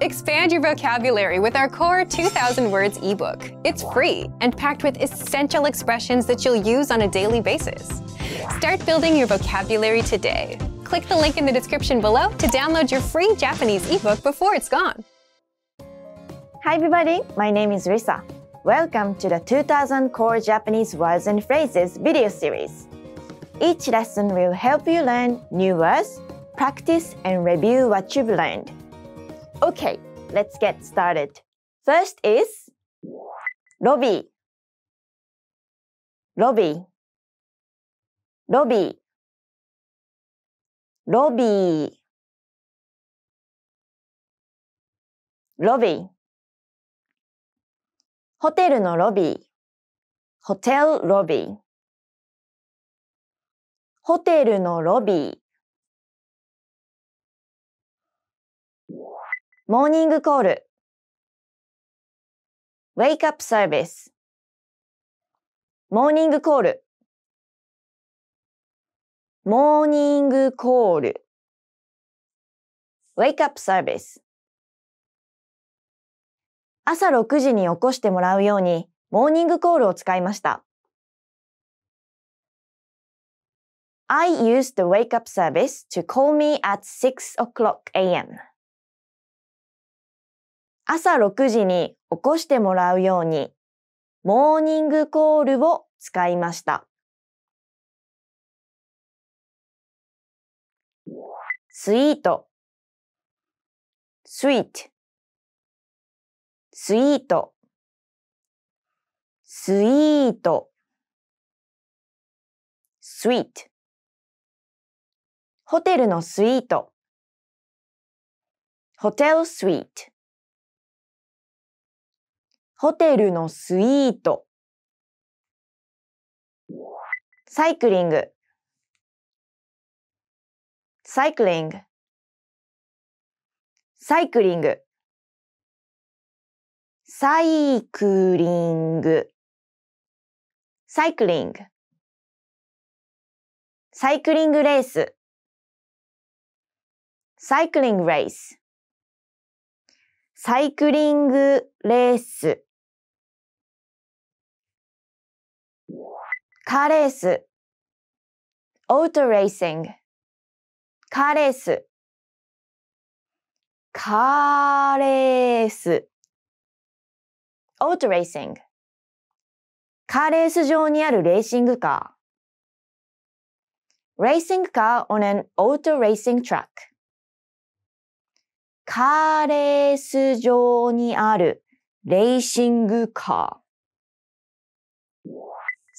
Expand your vocabulary with our core 2000 words ebook. It's free and packed with essential expressions that you'll use on a daily basis. Start building your vocabulary today. Click the link in the description below to download your free Japanese ebook before it's gone. Hi everybody, my name is Risa. Welcome to the 2000 Core Japanese Words and Phrases video series. Each lesson will help you learn new words, practice and review what you've learned. Okay, let's get started. First is lobby, lobby, lobby, lobby, lobby. ホテルのロビー、ホテルロビー。ホテルのロビー。モーニングコール、w a k up service、モーニングコール、モーニングコール、w a k up service。朝6時に起こしてもらうように、モーニングコールを使いました。I used the wake up service to call me at 6 o'clock a.m. 朝6時に起こしてもらうように、モーニングコールを使いました。スイート、スイート、スイート、スイート、スイート。ホテルのスイート、ホテルスイート。ホテルのスイート。サイクリング。サイクリング。サイクリング。サイクリング。サイクリング。サイクリングレース。サイクリングレース。サイクリングレース。カーレース、オートレーシング、カーレース、カーレース、オートレーシング、カーレース場にあるレーシングカー、レーシングカー on an auto racing track、カーレース場にあるレーシングカー、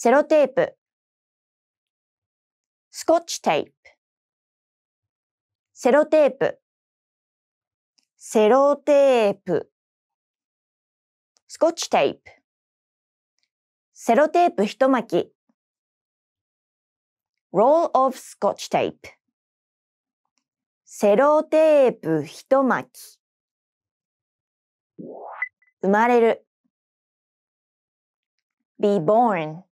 セロテープ、スコッチテープ、セロテープ、セロテープ、スコッチテープ、セロテープ一巻き、roll of scotch tape セロテープ一巻き生まれる be born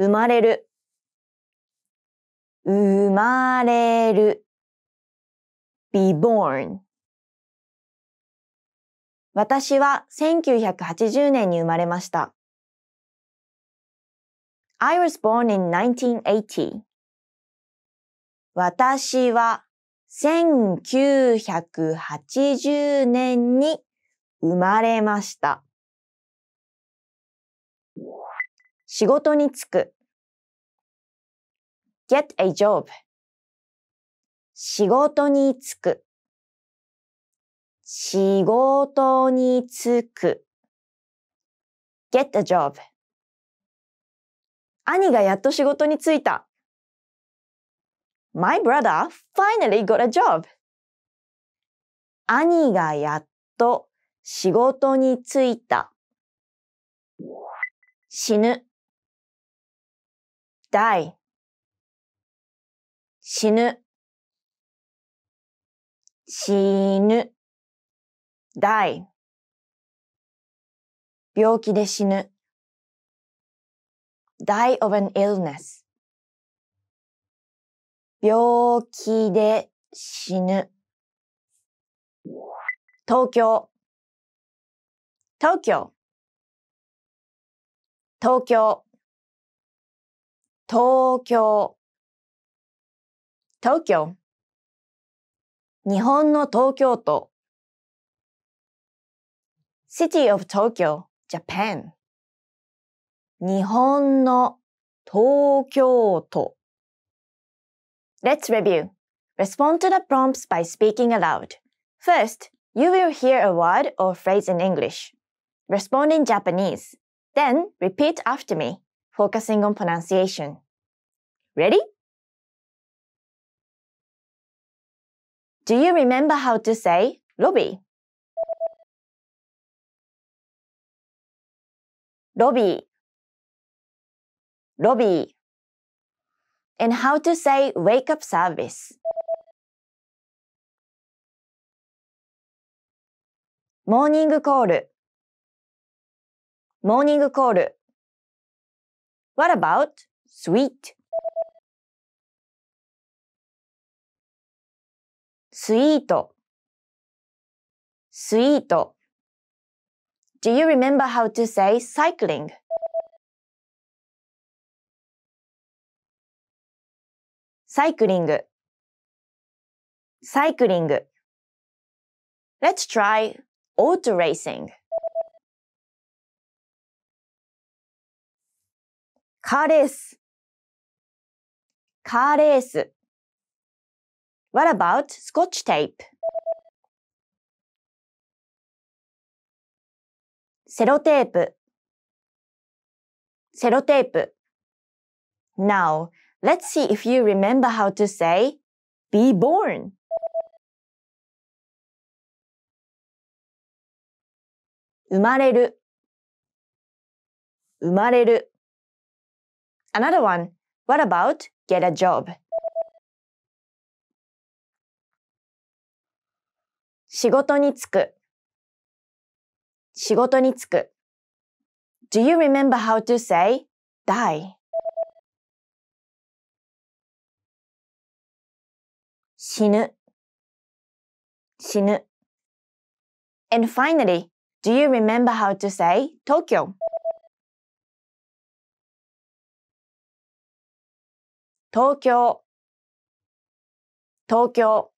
生まれる。生まれる。be born. 私は1980年に生まれました。I was born in 1980. 私は1980年に生まれました。仕事に就く。get a job 仕事に就く。仕事に就く。get a job 兄がやっと仕事に就いた。My brother finally got a job. 兄がやっと仕事に就いた。死ぬ。die 死ぬ死ぬ die 病気で死ぬ die of an illness 病気で死ぬ東京東京東京東京、東京。日本の東京都。City of Tokyo, Japan。日本の東京都。Let's review. Respond to the prompts by speaking aloud. First, you will hear a word or phrase in English. Respond in Japanese. Then repeat after me. focusing on pronunciation. Ready? Do you remember how to say lobby? Lobby. Lobby. And how to say wake up service. Morning call. Morning call. What about sweet? Sweet. Sweet. Do you remember how to say cycling? Cycling. Cycling. Let's try auto racing. カーレース。カーレース。What about scotch tape? セロテープ。セロテープ。Now, let's see if you remember how to say be born. 生まれる生まれる Another one. What about get a job? 仕事に就く仕事に就く Do you remember how to say die? 死ぬ死ぬ And finally, do you remember how to say Tokyo? 東京東京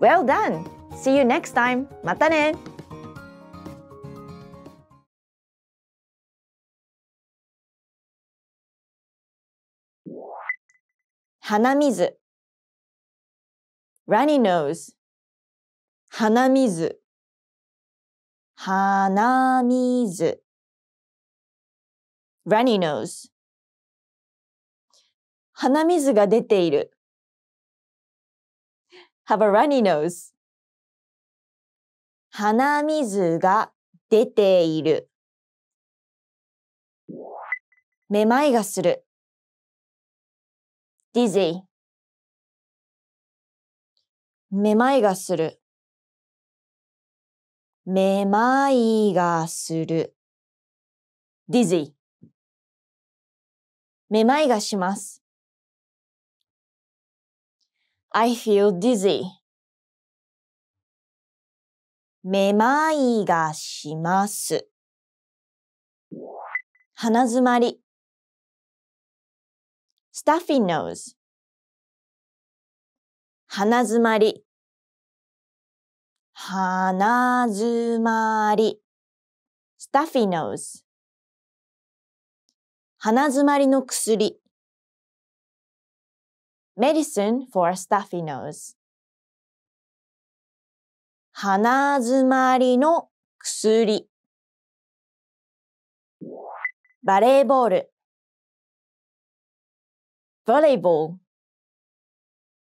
Well done! See you next time! またね鼻水 runny nose 鼻水鼻水 runny nose 鼻水が出ている。have a runny nose. 鼻水が出ている。めまいがする。dizzy めまいがする。めまいがする。dizzy めまいがします。I feel dizzy. めまいがします。鼻づまり。stuffy nose. 鼻づまり。鼻づまり。stuffy nose. 鼻づまりの薬。medicine for a stuffy nose 鼻づまりの薬バレーボールバレーボール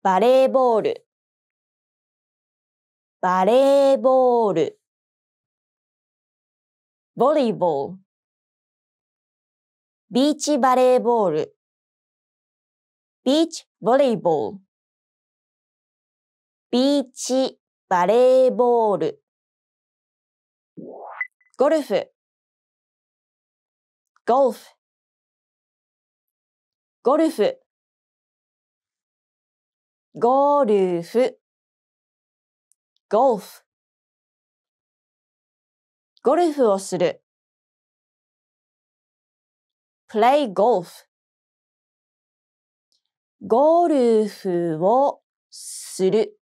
バレーボールバレーボールボリーボールビーチバレーボールビーチボレーボールビーチバレーボールゴルフゴルフゴルフゴルフゴルフゴルフをするプレイゴルフ。ゴルフをする。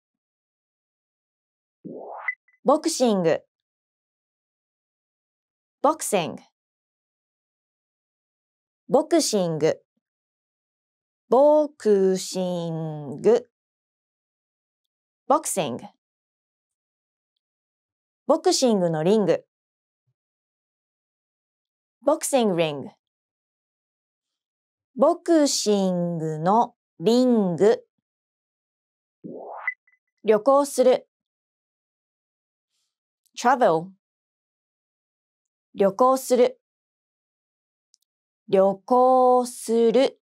ボクシング。ボクシング。ボクシング。ボクシング。ボクシング。ボクシングのリング。ボクシングリング。ボクシングのリング旅行する travel 旅行する旅行する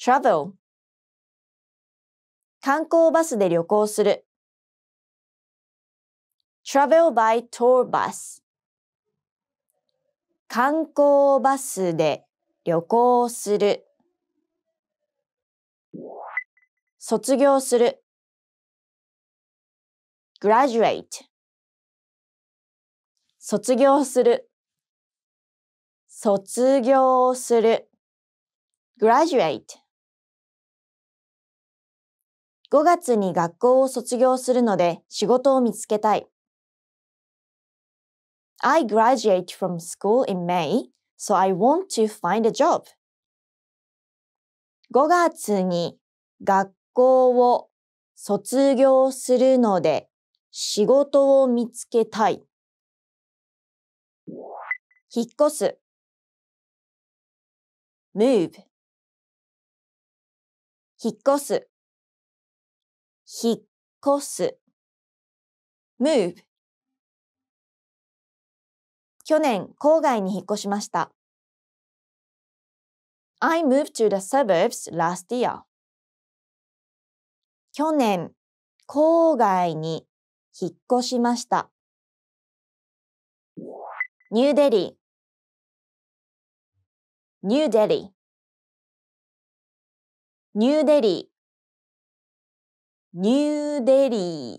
travel 観光バスで旅行する travel by tour bus 観光バスで旅行する卒業する graduate 卒業する卒業する graduate 5月に学校を卒業するので仕事を見つけたい。I graduate from school in May, so I want to find a job. 5月に学校を卒業するので仕事を見つけたい。引っ越す move 引っ越す引っ越す move 去年郊外に引っ越しました。I moved to the suburbs last year. 去年、郊外に引っ越しました。ニューデリー、ニューデリー、ニューデリー、ニューデリー、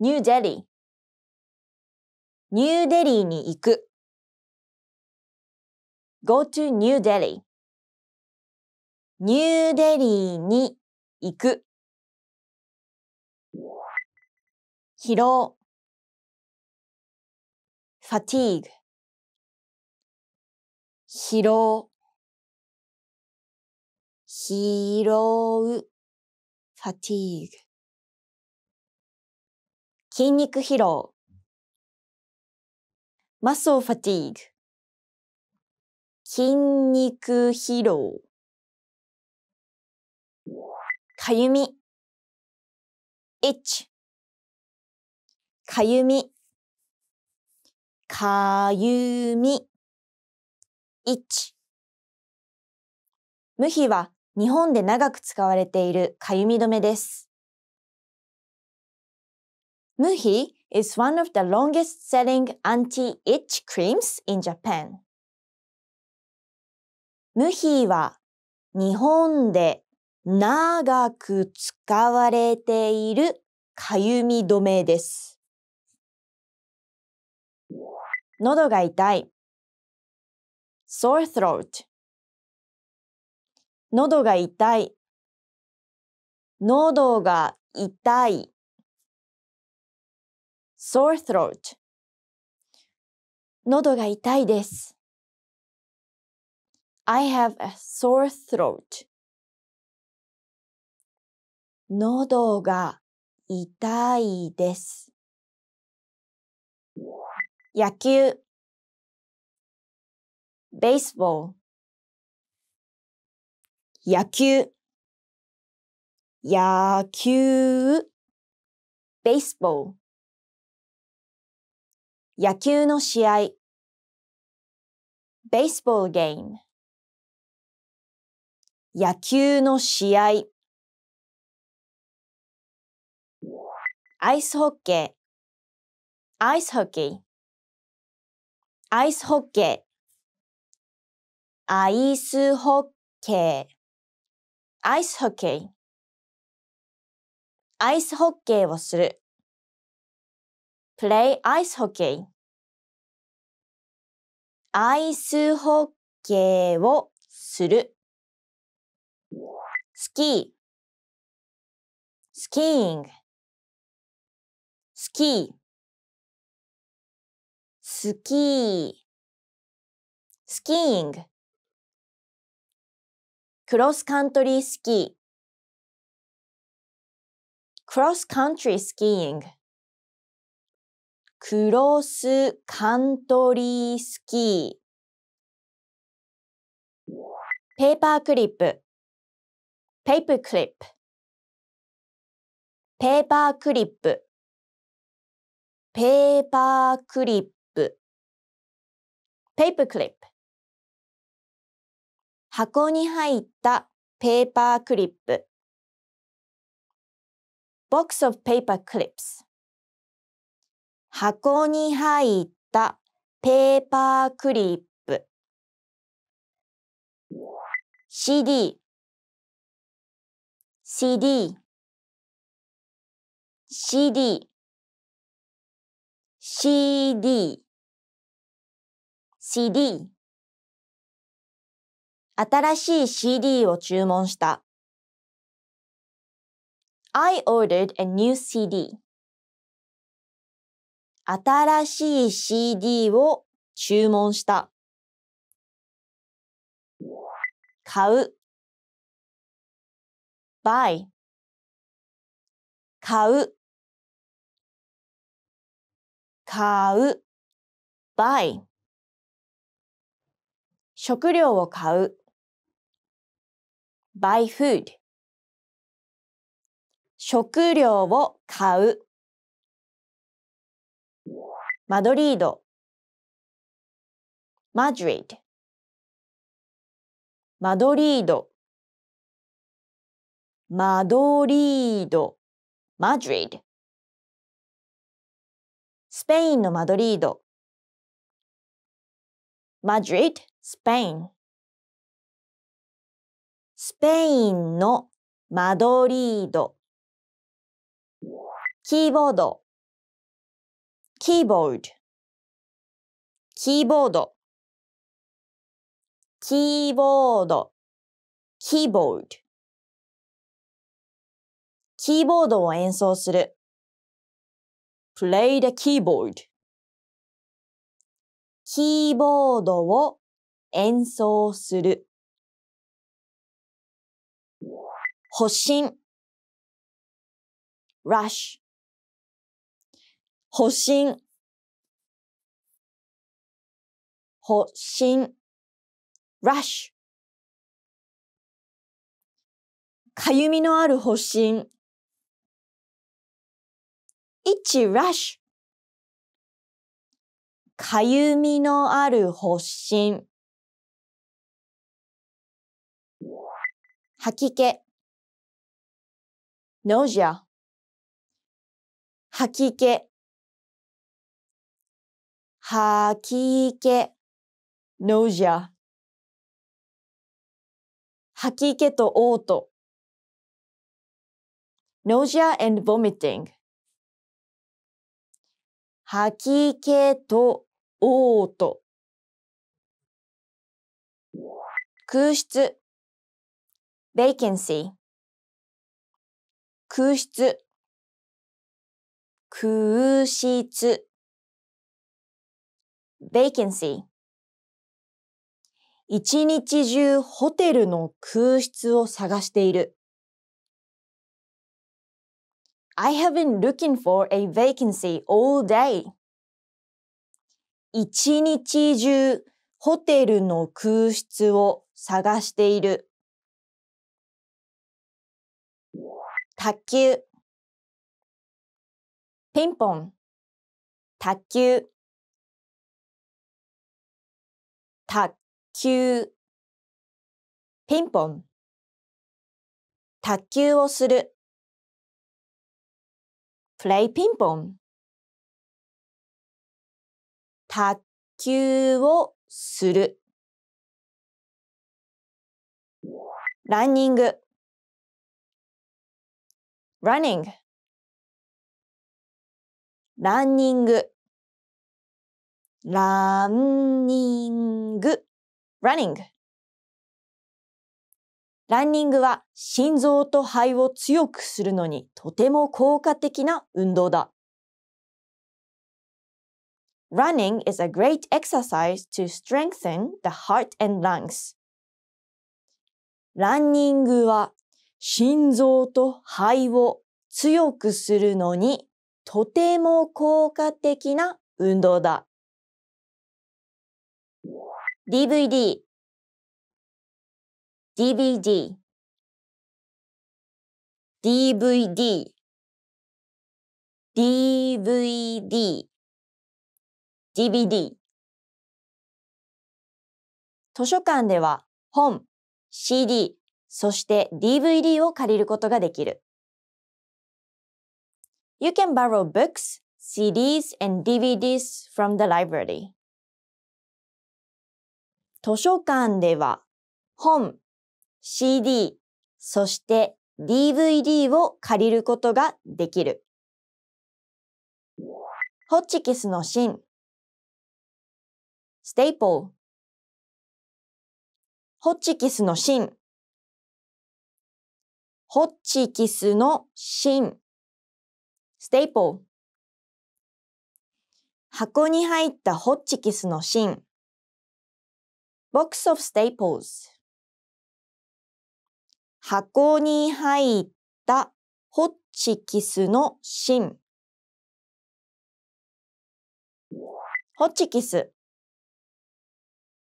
ニューデリー、ニューデリーに行く。Go to New Delhi. ニューデリーに行く。疲労 fatigue 疲労拾う fatigue 筋肉疲労 muscle fatigue 筋肉疲労かゆみ itch かゆみかゆみ itch 無比は日本で長く使われているかゆみ止めです。Muhi is one of the longest selling anti-itch creams in Japan. ムヒは日本で長く使われているかゆみ止めです。喉が痛い sore throat 喉が痛い喉が痛い sore throat 喉が痛いです I have a sore throat 喉が痛いです。野球、ベースボール、野球、野球、ベースボール、野球の試合、ベースボールゲーム、野球の試合、アイスホッケー、アイスホッケー、アイスホッケー、アイスホッケー、アイスホッケー、アイスホッケーをする。プレイアイスホッケー、アイスホッケーをする。スキー、スキーイング。スキー、スキー、スキーイング、クロスカントリースキー、クロスカントリースキーイング、クロスカントリースキー、ペーパークリップ、ペーパークリップ、ペーパークリップペーパークリップ、ペーパークリップ。箱に入ったペーパークリップ。box of paper clips 箱に入ったペーパークリップ CD CD CD CD CD 新しい CD を注文した。I ordered a new CD. 新しい CD を注文した。買う buy 買う買う buy 食料を買う buy food 食料を買うマドリードマドリードマドリードマドリードマドリードスペインのマドリード。マドリード、スペイン。スペインのマドリード。キーボード。キーボード。キーボード。キーボード。キーボード。キーボードを演奏する。play the keyboard キーボードを演奏する。保身 rush 保身保身 rush かゆみのある保身 i t c 一 rush かゆみのある発疹吐き気 nausea 吐き気吐き気 nausea 吐き気と嘔吐 nausea and vomiting 吐き気と嘔吐。空室 vacancy 空室空室 vacancy 一日中ホテルの空室を探している。I have been looking for a vacancy all day. 一日中ホテルの空室を探している。卓球ピンポン卓球卓球ピンポン卓球をする play ping pong 卓球をするランニング running ランニングランニング running ランニングは心臓と肺を強くするのにとても効果的な運動だ。Running is a great exercise to strengthen the heart and lungs. ランニングは心臓と肺を強くするのにとても効果的な運動だ。DVD DVD DVD DVD DVD 図書館では本、CD、そして DVD を借りることができる。You can borrow books, CDs, and DVDs from the library. 図書館では本、CD、そして DVD を借りることができる。ホッチキスの芯ステイポル。ホッチキスの芯ホッチキスの芯ステイポル。箱に入ったホッチキスの芯ボック of staples 箱に入ったホッチキスの芯。ホッチキス。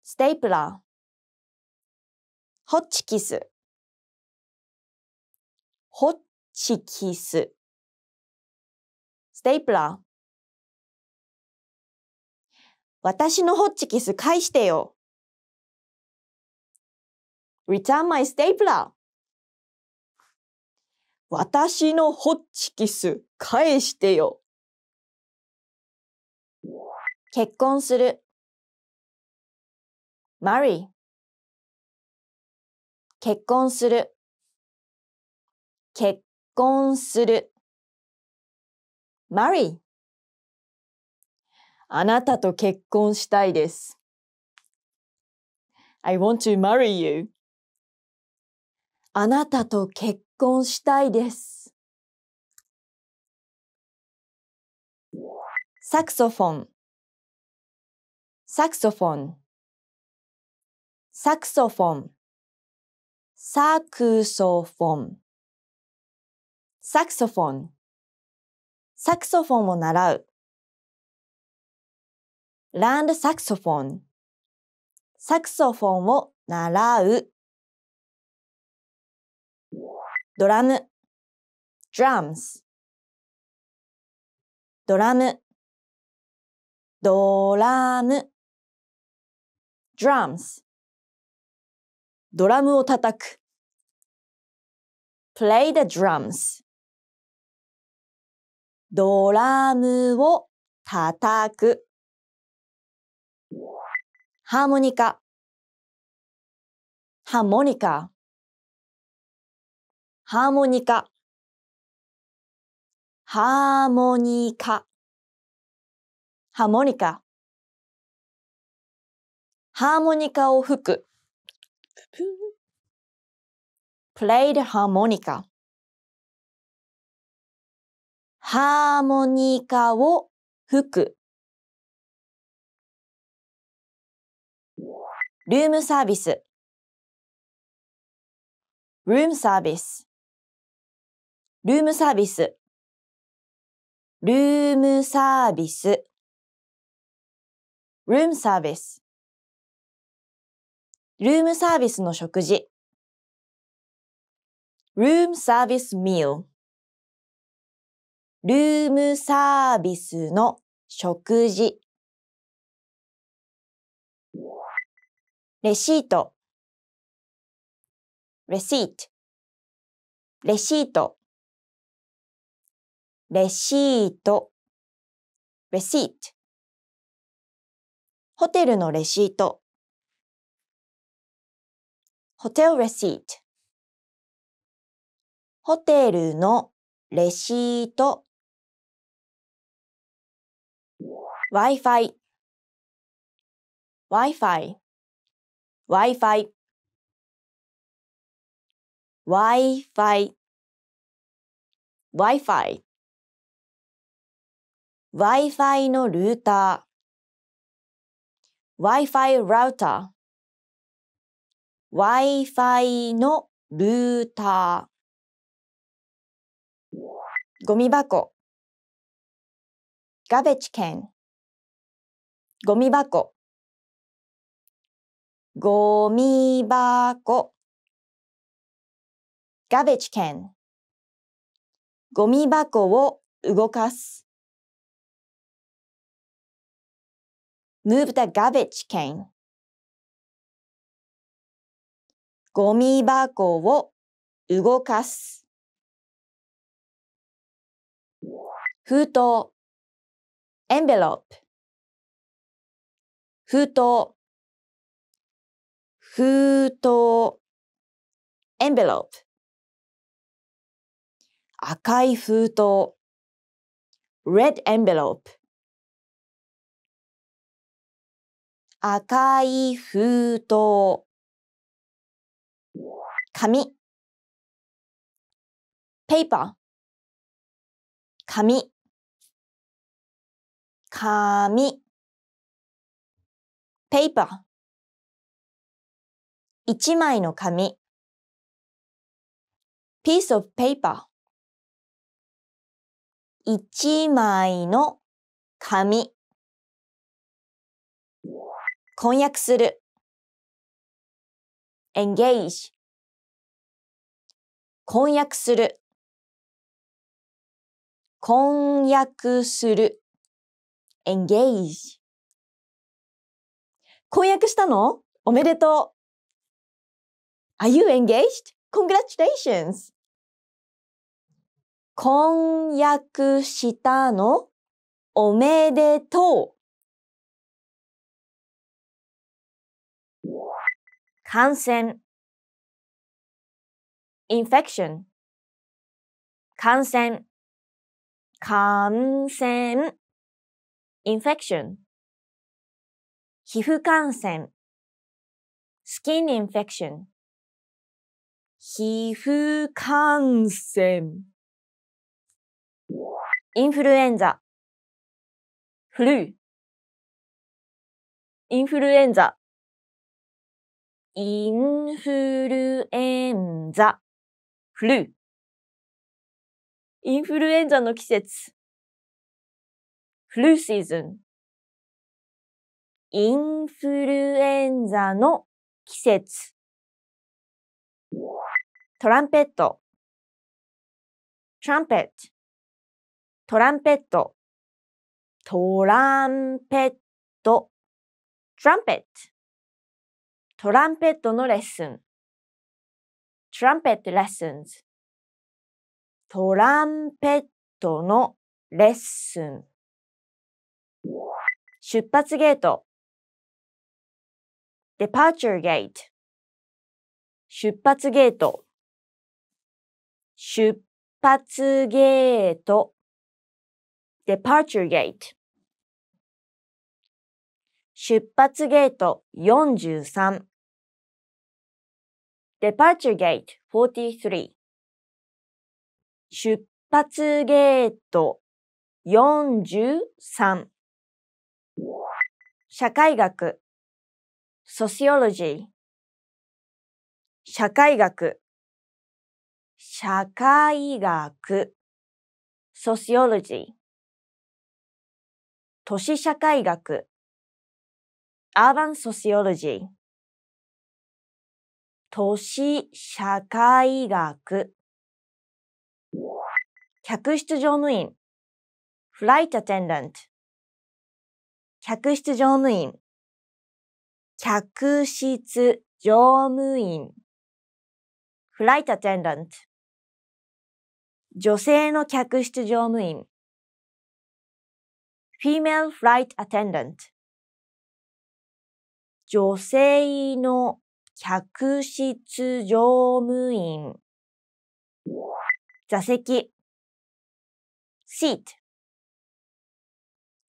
ステープラー。ホッチキス。ホッチキス。ステープラー。私のホッチキス返してよ。Return my stapler. 私のホッチキス返してよ。結婚する。m a r y 結婚する。結婚する。m a r y あなたと結婚したいです。I want to marry you. あなたと結婚婚したいです。サクソフォン、サクソフォン、サクソフォン、サクソフォン、サクソフォン、サクソフォンを習う。ランドサクソフォン、サクソフォンを習う。ドラム drums ドラムドラム drums ドラムを叩く play the drums ドラムを叩くハーモニカハーモニカハーモニカ、ハーモニカ、ハーモニカ。ハーモニカを吹く。played harmonica ハーモニカを吹く。ルームサービス。ルームサービス。ルームサービス。ルームサービス。ルームサービス。ルームサービスの食事。ルームサービスミール。ルームサービスの食事。レシート。レシート。レシート。レシート、レシート。ホテルのレシート、ホテルレシート。ホテルのレシート。Wi-Fi Wi-Fi Wi-Fi Wi-Fi Wi-Fi Wi-Fi のルーター Wi-Fi router Wi-Fi のルーターゴミ箱 garbage can ゴミ箱ゴミ箱 garbage can ゴミ箱を動かす Move the garbage can. ゴミ箱を動かす。封筒 envelope 封筒封筒 envelope 赤い封筒 red envelope 赤い封筒紙 paper 紙紙 paper 一枚の紙 piece of paper 一枚の紙婚約する engage 婚約する婚約する engage 婚約したのおめでとう Are you engaged? Congratulations! 婚約したのおめでとう感染 infection 感染感染 infection 皮膚感染 skin infection 皮膚感染インフルエンザフルーインフルエンザインフルエンザ、フル。インフルエンザの季節。フルシーズン。インフルエンザの季節。トランペット。トランペット。トランペット。トランペット。トランペット。トランペットのレッスン。トランペットのレッスン。出発ゲート。出発ゲート。出発ゲート。出発ゲート43 Departure Gate 43出発ゲート43社会学 Sociology 社会学社会学 Sociology 都市社会学 Urban Sociology 都市社会学客室乗務員 Flight Attendant 客室乗務員客室乗務員 Flight Attendant 女性の客室乗務員 Female Flight Attendant 女性の客室乗務員。座席。seat。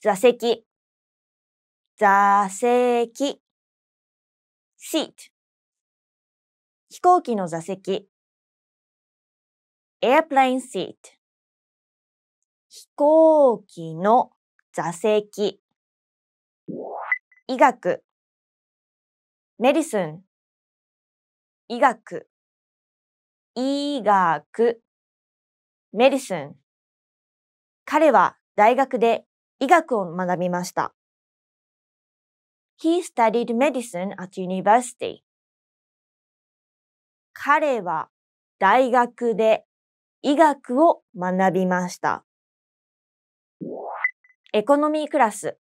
座席。座席。seat。飛行機の座席。airplane seat。飛行機の座席。医学。メディスン、医学、医学、メディスン。彼は大学で医学を学びました。He studied medicine at university. 彼は大学で医学を学びました。エコノミークラス。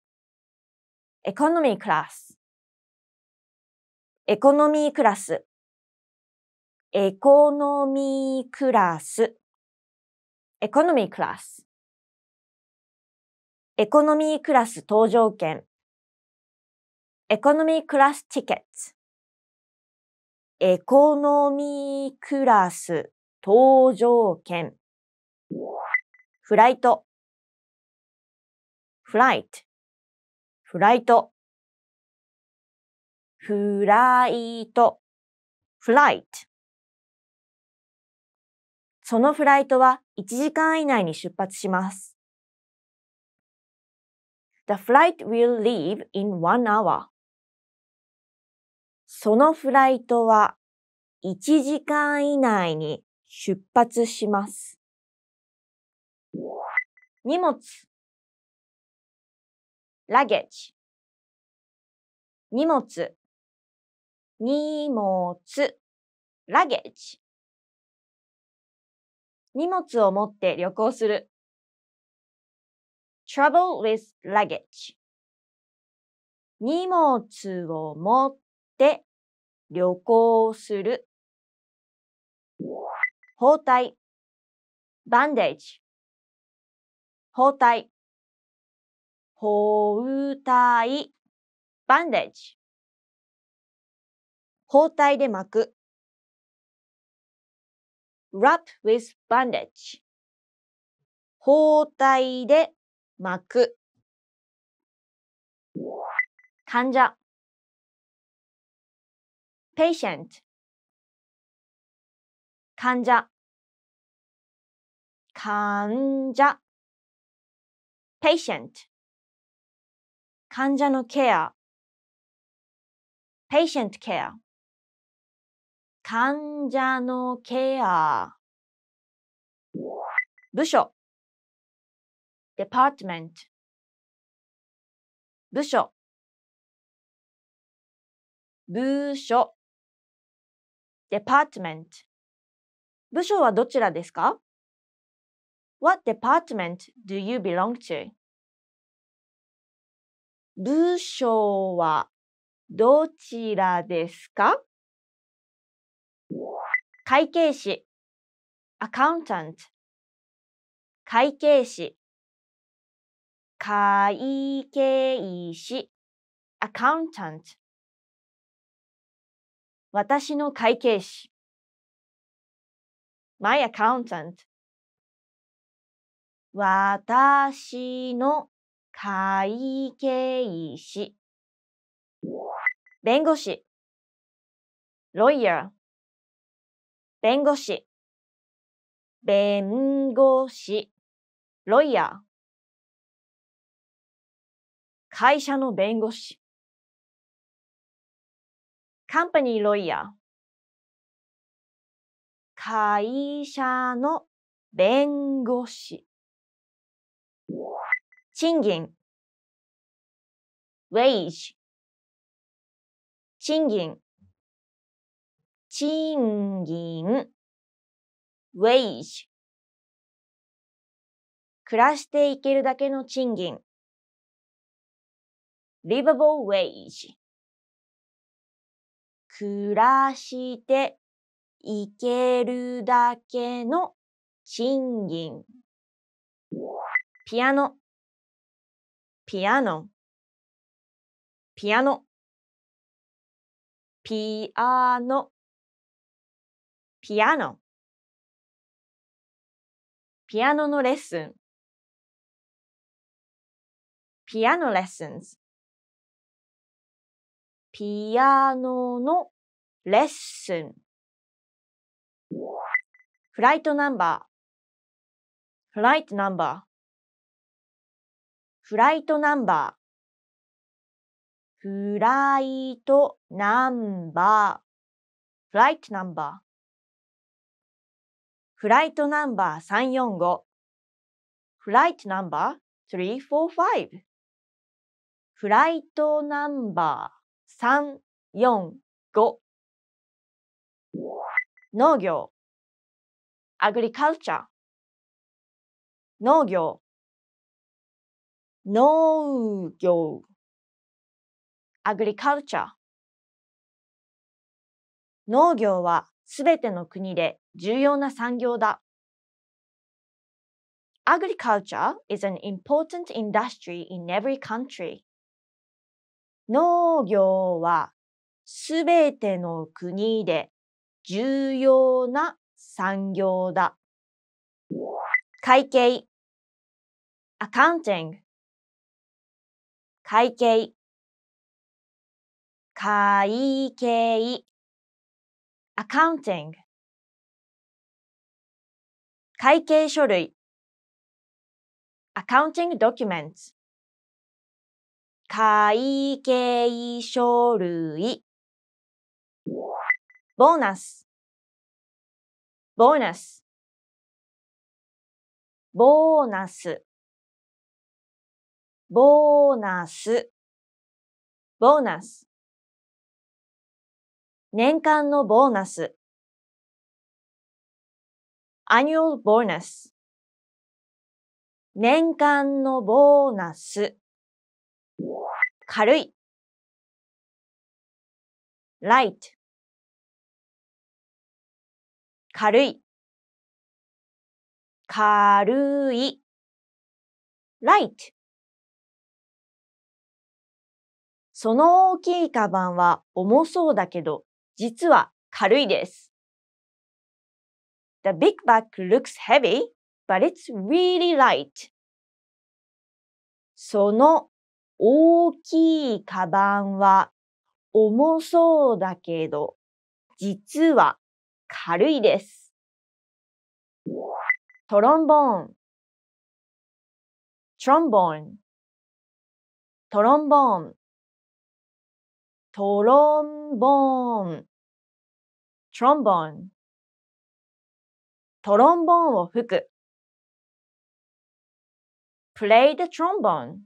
エコノミークラス。エコノミークラス。エコノミークラス。エコノミークラス。エコノミークラス搭乗券。エコノミークラスチケット。エコノミークラス搭乗券。フライト。フライト。フライト。フライト、フライト。そのフライトは1時間以内に出発します。The flight will leave in one hour. そのフライトは1時間以内に出発します。荷物 luggage 荷物荷物、ラゲッジ。荷物を持って旅行する。trouble with luggage 荷物を持って旅行する。包帯 b a n d a 包帯包帯 b a n d a 包帯で巻く。wrap with bandage 包帯で巻く。患者 patient 患者患者 patient 患者のケア patient care 患者のケア。部署。department。部署。部署。department。部署はどちらですか ?What department do you belong to? 部署はどちらですか会計士 accountant 会計士会計士 accountant 私の会計士 my accountant 私の会計士弁護士 lawyer 弁護士、弁護士、ロイヤー。会社の弁護士。company lawyer。会社の弁護士。賃金 wage 賃金賃金 wage 暮らしていけるだけの賃金 livable wage 暮らしていけるだけの賃金ピアノピアノピアノピアノピアノピアノのレッスンピアノレッスンズピアノのレッスンフライトナンバーフライトナンバーフライトナンバーフライトナンバーフライトナンバーフライトナンバー345フライトナンバー345フライトナンバー345農業アグリカルチャー農業農業アグリカルチャー農業はすべての国で重要な産業だ。Agriculture is an important industry in every country. 農業はすべての国で重要な産業だ。会計 accounting 会計会計 accounting 会計書類 accounting documents 会計書類ボーナスボーナスボーナスボーナスボーナス年間のボーナス annual bonus 年間のボーナス軽い light 軽い軽い light その大きいカバンは重そうだけど実は軽いです。The big bag looks heavy, but it's really light. その大きいカバンは重そうだけど、実は軽いです。トロンボーン、トロンボーン、トロンボーン。トロンボーン、トロンボーン。トロンボーンを吹く。play the trombone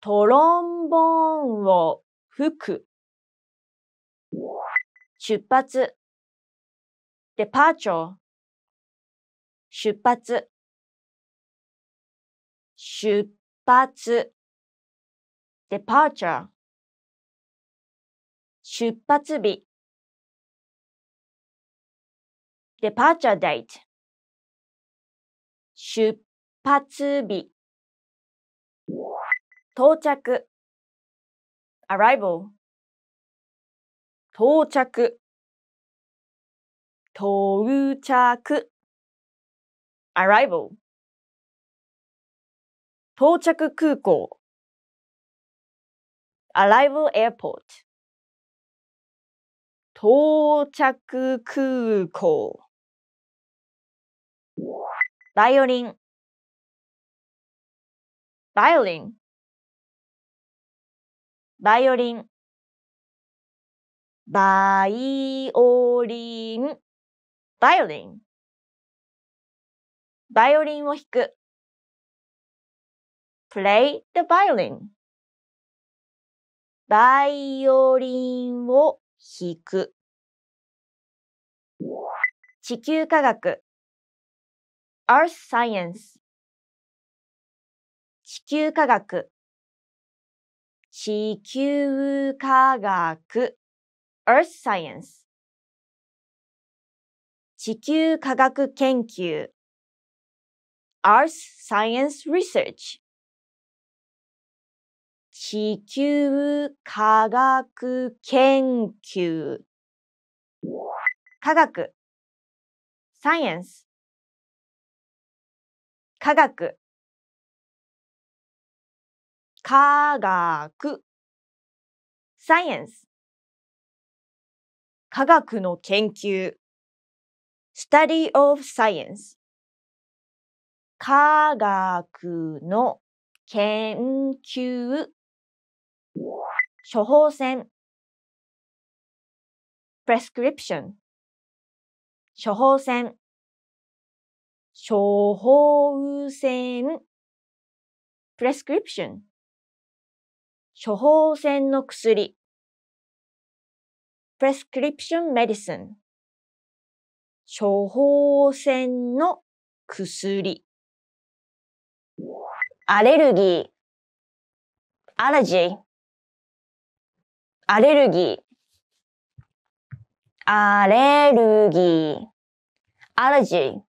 トロンボーンを吹く。出発。departure. 出発。出発。departure. 出発日 departure date 出発日到着 arrival 到着到着 arrival 到着空港 arrival airport 到着空港。バイオリン。バイオリン。バイオリン。バイオリン。バイオリン。バイオリンを弾く。play the violin. バイオリンを引く。地球科学 Earth Science 地球科学地球科学 Earth Science 地球科学研究 Earth Science Research 地球科学研究。科学。science。科学。科学。science。科学の研究。study of science。科学の研究。処方箋 prescription 処方箋処方箋 prescription 処方箋の薬 prescription medicine 処方箋の薬アレルギーアレルギーアレルギー。アレルギー。アレジー。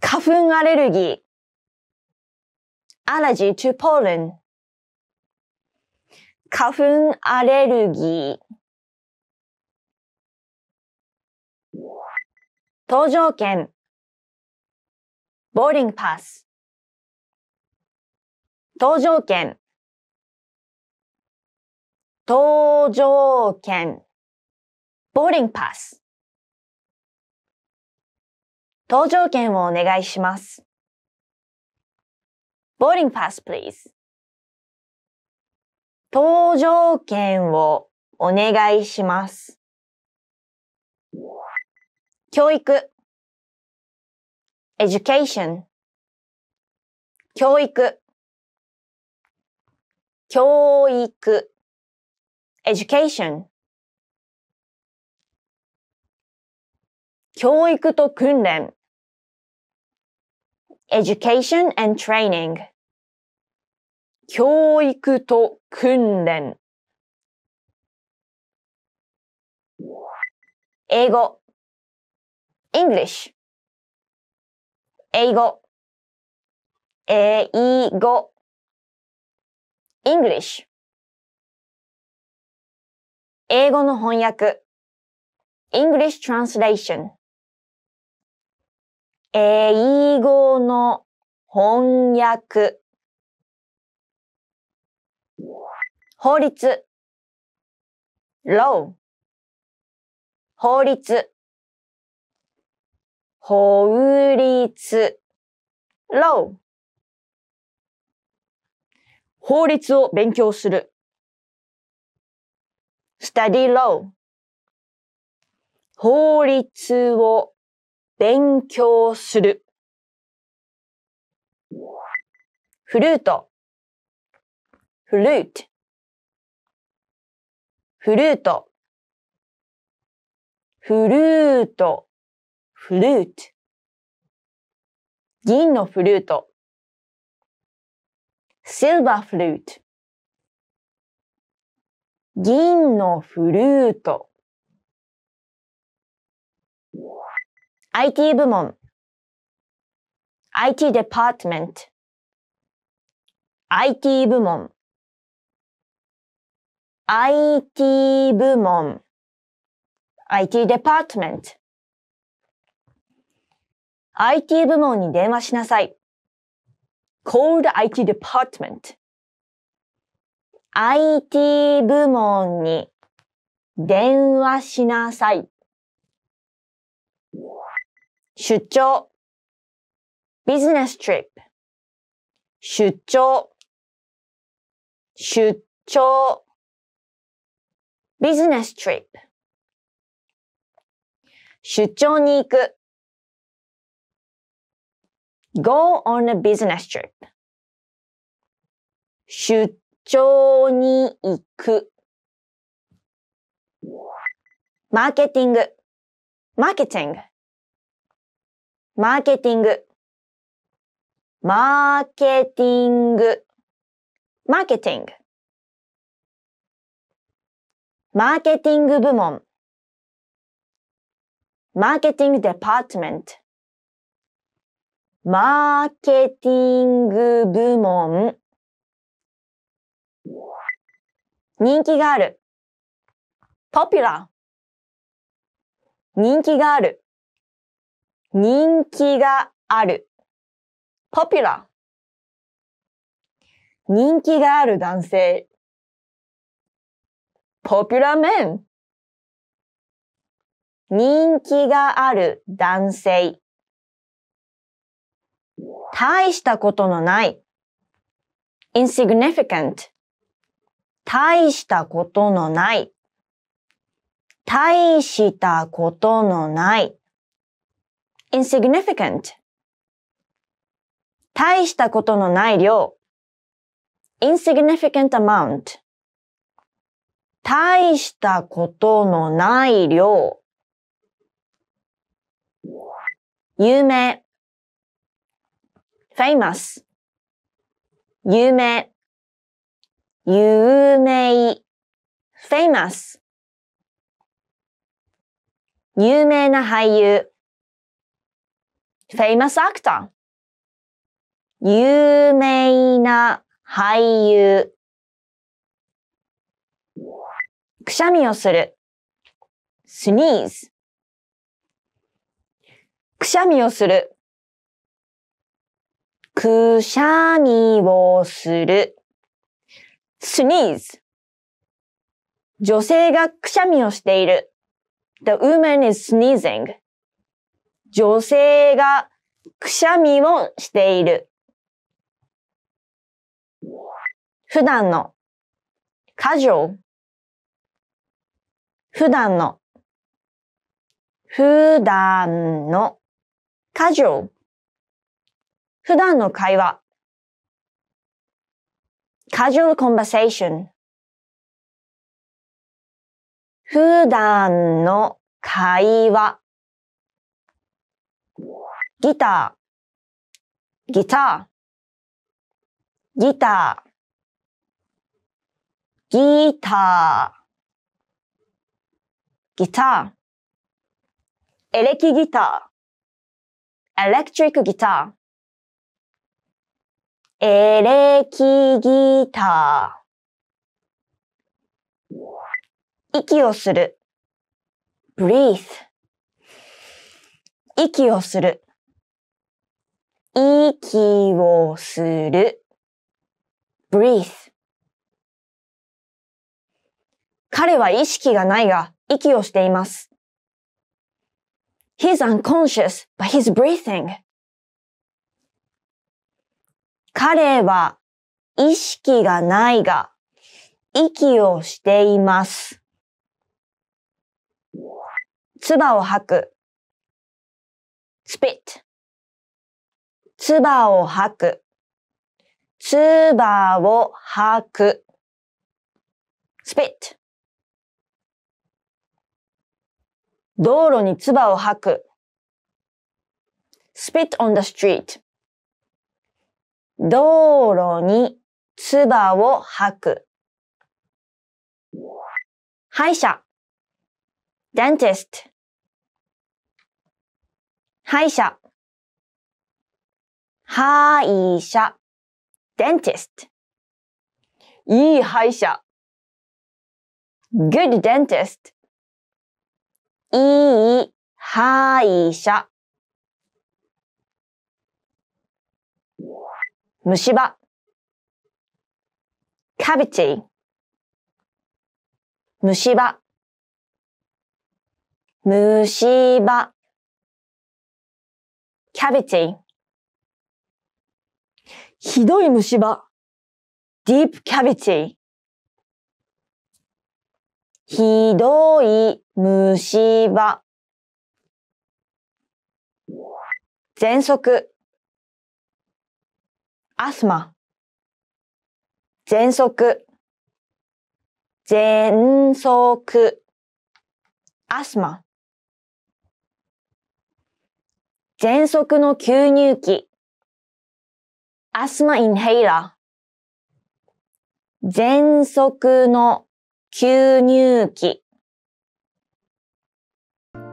花粉アレルギー。アレジー to pollen。花粉アレルギー。登場券。ボーリングパス。登場券。搭乗券、ボーリングパス。搭乗券をお願いします。ボーリングパス、please。搭乗券をお願いします。教育 education 教育教育 education 教育と訓練 education and training 教育と訓練英語 English 英語英語 English 英語の翻訳 English Translation 英語の翻訳法律 law 法律法律 law 法律を勉強する study law 法律を勉強するフルートフルートフルートフルートフルート銀のフルート silver flute 銀のフルート。IT 部門 IT department IT 部門 IT 部門 IT department IT 部門に電話しなさい Called IT Department IT 部門に電話しなさい。出張ビジネストリッ出張出張ビジネストリッ出張に行く Go on a business trip 張に行く。マーケティング、マーケティング、マーケティング、マーケティング、マーケティング、マーケティング部門、マーケティングデパートメント、マーケティング部門、人気がある。popular 人気がある。人気がある。popular 人気がある男性。popular m a n 人気がある男性。大したことのない。insignificant 大したことのない。大したことのない。insignificant 大したことのない量 insignificant amount 大したことのない量有名 famous 有名有名 famous 有名な俳優 famous actor 有名な俳優くしゃみをする sneeze くしゃみをするくしゃみをする sneeze. 女性がくしゃみをしている。The woman is sneezing. 女性がくしゃみをしている。普段の casual 普段の普段の casual 普段の会話 casual conversation 普段の会話ギターギターギターギターギターエレキギターエレクトリックギターエレキギター。息をする。breathe. 息をする。息をする。breathe. 彼は意識がないが、息をしています。He's unconscious, but he's breathing. 彼は意識がないが、息をしています。唾を吐く。spit。唾を吐く。唾を吐く。spit。道路に唾を吐く。spit on the street. 道路に唾を吐く。歯医者 dentist 歯医者歯医者 dentist いい歯医者 good dentist いい歯医者虫歯 cavity 虫歯虫歯 cavity ひどい虫歯 deep cavity ひどい虫歯喘息アスマ。喘息。喘息。アスマ。喘息の吸入器。アスマインヘイラー。喘息の吸入器。